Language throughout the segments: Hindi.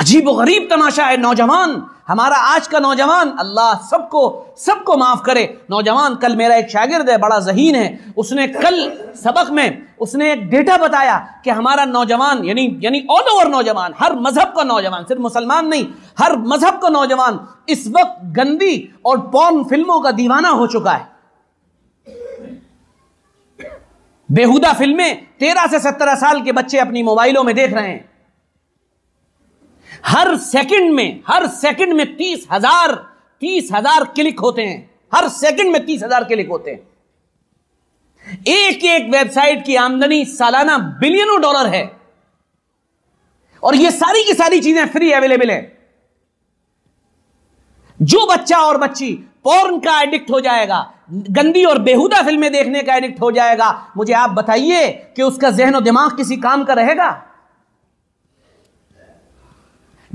अजीब गरीब तमाशा है नौजवान हमारा आज का नौजवान अल्लाह सबको सबको माफ़ करे नौजवान कल मेरा एक शागिर्द है बड़ा जहीन है उसने कल सबक में उसने एक डेटा बताया कि हमारा नौजवान यानी यानी ऑल ओवर नौजवान हर मज़हब का नौजवान सिर्फ मुसलमान नहीं हर मज़हब का नौजवान इस वक्त गंदी और पॉन फिल्मों का दीवाना हो चुका है बेहुदा फिल्में तेरह से सत्रह साल के बच्चे अपनी मोबाइलों में देख रहे हैं हर सेकंड में हर सेकंड में तीस हजार तीस हजार क्लिक होते हैं हर सेकंड में तीस हजार क्लिक होते हैं एक एक वेबसाइट की आमदनी सालाना बिलियनों डॉलर है और ये सारी की सारी चीजें फ्री अवेलेबल है जो बच्चा और बच्ची पॉर्न का एडिक्ट हो जाएगा गंदी और बेहुदा फिल्में देखने का एडिक्ट हो जाएगा मुझे आप बताइए कि उसका जहन और दिमाग किसी काम का रहेगा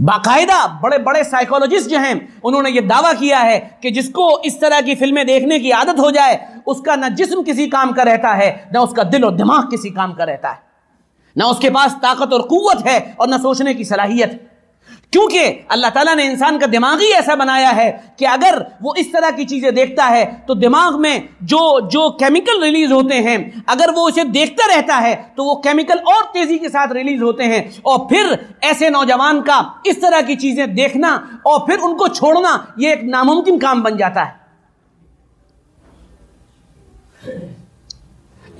बाकायदा बड़े बड़े साइकोलॉजिस्ट जो हैं उन्होंने ये दावा किया है कि जिसको इस तरह की फिल्में देखने की आदत हो जाए उसका ना जिस्म किसी काम का रहता है ना उसका दिल और दिमाग किसी काम का रहता है ना उसके पास ताकत और कुत है और ना सोचने की सलाहियत क्योंकि अल्लाह ताला ने इंसान का दिमाग ही ऐसा बनाया है कि अगर वो इस तरह की चीज़ें देखता है तो दिमाग में जो जो केमिकल रिलीज होते हैं अगर वो उसे देखता रहता है तो वो केमिकल और तेज़ी के साथ रिलीज होते हैं और फिर ऐसे नौजवान का इस तरह की चीज़ें देखना और फिर उनको छोड़ना ये एक नामुमकिन काम बन जाता है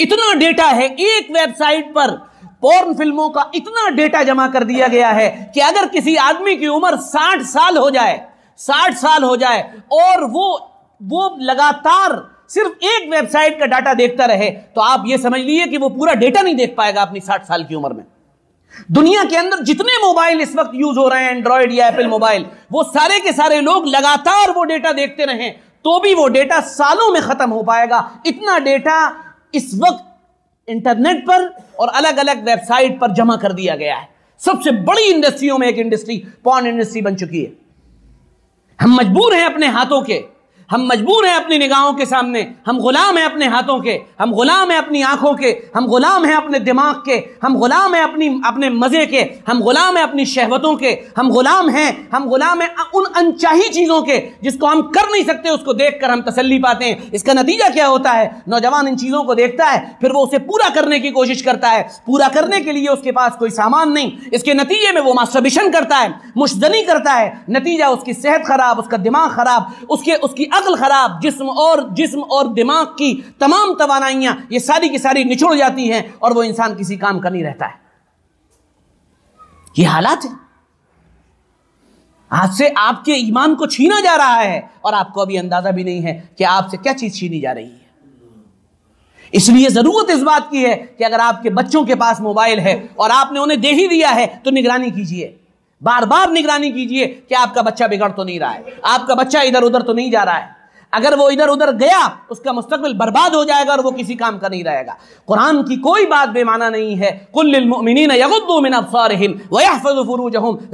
इतना डेटा है एक वेबसाइट पर पोर्न फिल्मों का इतना डेटा जमा कर दिया गया है कि अगर किसी आदमी की उम्र 60 साल हो जाए 60 साल हो जाए और वो वो लगातार सिर्फ एक वेबसाइट का डाटा देखता रहे तो आप ये समझ लीजिए कि वो पूरा डेटा नहीं देख पाएगा अपनी 60 साल की उम्र में दुनिया के अंदर जितने मोबाइल इस वक्त यूज हो रहे हैं एंड्रॉयड या एप्पल मोबाइल वो सारे के सारे लोग लगातार वो डेटा देखते रहे तो भी वो डेटा सालों में खत्म हो पाएगा इतना डेटा इस वक्त इंटरनेट पर और अलग अलग वेबसाइट पर जमा कर दिया गया है सबसे बड़ी इंडस्ट्रियों में एक इंडस्ट्री पॉन इंडस्ट्री बन चुकी है हम मजबूर हैं अपने हाथों के हम मजबूर हैं अपनी निगाहों के सामने हम गुलाम हैं अपने हाथों के हम गुलाम हैं अपनी आंखों के हम गुलाम हैं अपने दिमाग के हम गुलाम हैं अपनी अपने मज़े के हम गुलाम हैं अपनी शहवतों के हम गुलाम हैं हम गुलाम हैं उन अनचाही चीज़ों के जिसको हम कर नहीं सकते उसको देख कर हम तसली पाते हैं इसका नतीजा क्या होता है नौजवान इन चीज़ों को देखता है फिर वो उसे पूरा करने की कोशिश करता है पूरा करने के लिए उसके पास कोई सामान नहीं इसके नतीजे में वो मास्टरबिशन करता है मुश्तनी करता है नतीजा उसकी सेहत ख़राब उसका दिमाग ख़राब उसके उसकी अकल ख़राब जिस्म और जिस्म और दिमाग की तमाम तोानाइयाँ ये सारी की सारी निचुड़ जाती हैं और वो इंसान किसी काम का नहीं रहता है ये हालात है आज से आपके ईमान को छीना जा रहा है और आपको अभी अंदाज़ा भी नहीं है कि आपसे क्या चीज़ छीनी जा रही है इसलिए ज़रूरत इस बात की है कि अगर आपके बच्चों के पास मोबाइल है और आपने उन्हें दे ही दिया है तो निगरानी कीजिए बार बार निगरानी कीजिए कि आपका बच्चा बिगड़ तो नहीं रहा है आपका बच्चा इधर उधर तो नहीं जा रहा है अगर वो इधर उधर गया उसका मुस्तकबिल बर्बाद हो जाएगा और वो किसी काम का नहीं रहेगा कुरान की कोई बात बेमाना नहीं है कुल्लिन यगुद्दूमिन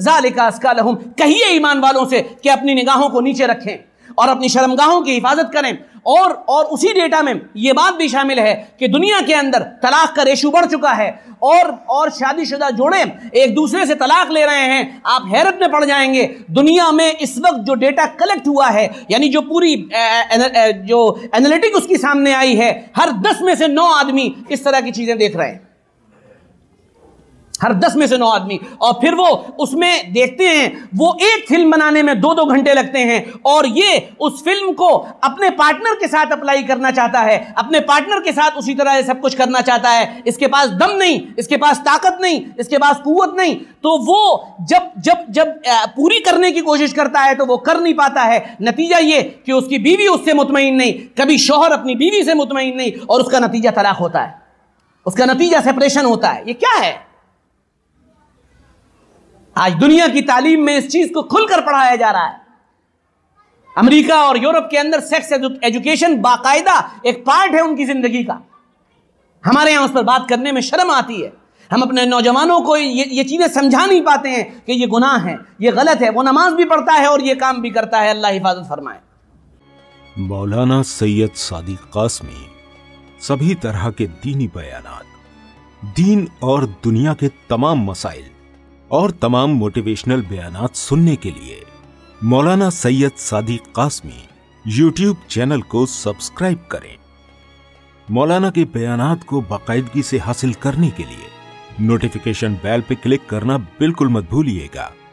ज़ालिका कहिए ईमान वालों से कि अपनी निगाहों को नीचे रखें और अपनी शर्मगाहों की हिफाजत करें और और उसी डेटा में ये बात भी शामिल है कि दुनिया के अंदर तलाक का रेशू बढ़ चुका है और और शादीशुदा जोड़े एक दूसरे से तलाक ले रहे हैं आप हैरत में पड़ जाएंगे दुनिया में इस वक्त जो डेटा कलेक्ट हुआ है यानी जो पूरी ए, ए, ए, जो एनालिटिक उसकी सामने आई है हर दस में से नौ आदमी इस तरह की चीज़ें देख रहे हैं हर दस में से नौ आदमी और फिर वो उसमें देखते हैं वो एक फिल्म बनाने में दो दो घंटे लगते हैं और ये उस फिल्म को अपने पार्टनर के साथ अप्लाई करना चाहता है अपने पार्टनर के साथ उसी तरह सब कुछ करना चाहता है इसके पास दम नहीं इसके पास ताकत नहीं इसके पास कुत नहीं तो वो जब जब जब पूरी करने की कोशिश करता है तो वो कर नहीं पाता है नतीजा ये कि उसकी बीवी उससे मुतमिन नहीं कभी शोहर अपनी बीवी से मुतमिन नहीं और उसका नतीजा तलाक होता है उसका नतीजा सेपरेशन होता है ये क्या है आज दुनिया की तालीम में इस चीज को खुलकर पढ़ाया जा रहा है अमेरिका और यूरोप के अंदर सेक्स एजुकेशन बाकायदा एक पार्ट है उनकी जिंदगी का हमारे यहां उस पर बात करने में शर्म आती है हम अपने नौजवानों को ये ये चीज़ें समझा नहीं पाते हैं कि ये गुनाह है ये गलत है वो नमाज भी पढ़ता है और ये काम भी करता है अल्लाह हिफाजत फरमाए मौलाना सैयद सादिक कासमी सभी तरह के दीनी बयान दीन और दुनिया के तमाम मसाइल और तमाम मोटिवेशनल बयान सुनने के लिए मौलाना सैयद सादी कासमी यूट्यूब चैनल को सब्सक्राइब करें मौलाना के बयान को बाकायदगी से हासिल करने के लिए नोटिफिकेशन बेल पर क्लिक करना बिल्कुल मत भूलिएगा